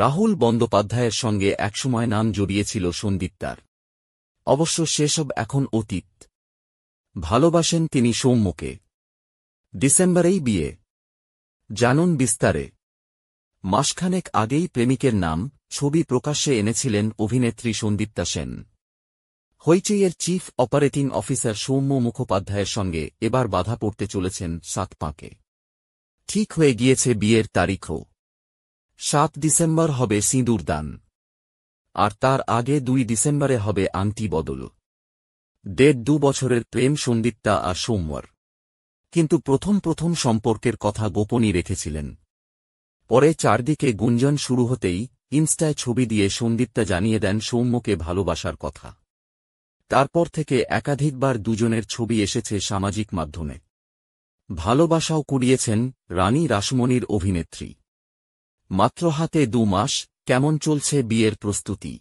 রাহুল বন্দ্যোপাধ্যায়ের সঙ্গে একসময় নাম জড়িয়েছিল সন্দীপ্তার অবশ্য সেসব এখন অতীত ভালোবাসেন তিনি সৌম্যকে ডিসেম্বরেই বিয়ে জানুন বিস্তারে মাসখানেক আগেই প্রেমিকের নাম ছবি প্রকাশ্যে এনেছিলেন অভিনেত্রী সন্দীপ্তা সেন হৈচইয়ের চিফ অপারেটিং অফিসার সৌম্য মুখোপাধ্যায়ের সঙ্গে এবার বাধা পড়তে চলেছেন সাত পাঁকে ঠিক হয়ে গিয়েছে বিয়ের তারিখও সাত ডিসেম্বর হবে সিঁদুরদান আর তার আগে দুই ডিসেম্বরে হবে আংটি বদল দেড় দু বছরের প্রেম সন্দিত্তা আর সোমওয়ার কিন্তু প্রথম প্রথম সম্পর্কের কথা গোপনই রেখেছিলেন পরে চারদিকে গুঞ্জন শুরু হতেই ইনস্টায় ছবি দিয়ে সন্দিত্যা জানিয়ে দেন সৌম্যকে ভালোবাসার কথা তারপর থেকে একাধিকবার দুজনের ছবি এসেছে সামাজিক মাধ্যমে ভালোবাসাও কুড়িয়েছেন রানী রাসমণির অভিনেত্রী মাত্র হাতে দু মাস কেমন চলছে বিয়ের প্রস্তুতি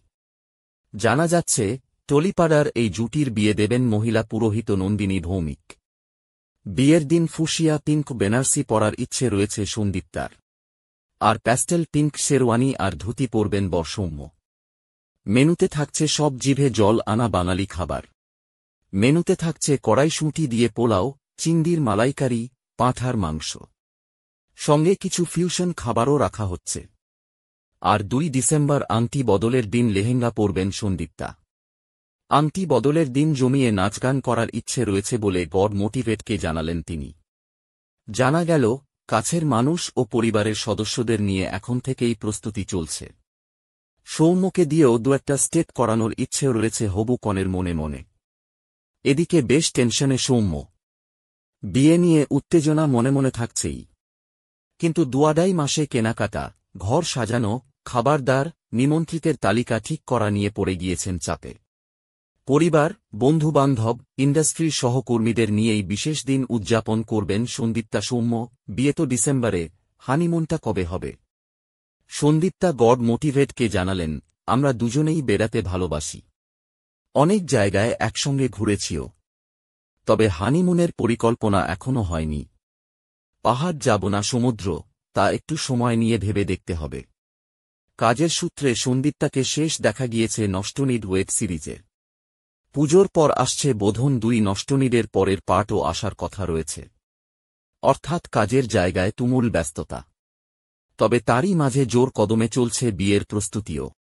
জানা যাচ্ছে টলিপাড়ার এই জুটির বিয়ে দেবেন মহিলা পুরোহিত নন্দিনী ভৌমিক বিয়ের দিন ফুসিয়া পিঙ্ক বেনার্সি পরার ইচ্ছে রয়েছে সন্দীপ্তার আর প্যাস্টেল পিঙ্ক শেরওয়ানি আর ধুতি পরবেন বর্ষম্য মেনুতে থাকছে সব জিভে জল আনা বাঙালি খাবার মেনুতে থাকছে কড়াইশুঁটি দিয়ে পোলাও চিন্দির মালাইকারি পাঁঠার মাংস সঙ্গে কিছু ফিউশন খাবারও রাখা হচ্ছে আর দুই ডিসেম্বর আংটি বদলের দিন লেহেঙ্গা পরবেন সন্দীপ্তা আংটি বদলের দিন জমিয়ে নাচগান করার ইচ্ছে রয়েছে বলে গড মোটিভেটকে জানালেন তিনি জানা গেল কাছের মানুষ ও পরিবারের সদস্যদের নিয়ে এখন থেকেই প্রস্তুতি চলছে সৌম্যকে দিয়েও দু একটা স্টেপ করানোর ইচ্ছে রয়েছে হবু কনের মনে মনে এদিকে বেশ টেনশনে সৌম্য বিয়ে নিয়ে উত্তেজনা মনে মনে থাকছেই কিন্তু দুয়াডাই মাসে কেনাকাটা ঘর সাজানো খাবারদার নিমন্ত্রিতের তালিকা ঠিক করা নিয়ে পড়ে গিয়েছেন চাপে পরিবার বন্ধুবান্ধব ইন্ডাস্ট্রির সহকর্মীদের নিয়েই বিশেষ দিন উদযাপন করবেন সন্দীপ্তা সৌম্য বিয়ে তো ডিসেম্বরে হানিমুনটা কবে হবে সন্দীপ্তা গড মোটিভেটকে জানালেন আমরা দুজনেই বেড়াতে ভালোবাসি অনেক জায়গায় একসঙ্গে ঘুরেছিও তবে হানিমুনের পরিকল্পনা এখনও হয়নি পাহাড় যাব না সমুদ্র তা একটু সময় নিয়ে ভেবে দেখতে হবে কাজের সূত্রে সন্দীপ্তাকে শেষ দেখা গিয়েছে নষ্টনীড ওয়েব সিরিজে পুজোর পর আসছে বোধন দুই নষ্টনীডের পরের পাটও আসার কথা রয়েছে অর্থাৎ কাজের জায়গায় তুমুল ব্যস্ততা তবে তারই মাঝে জোর কদমে চলছে বিয়ের প্রস্তুতিও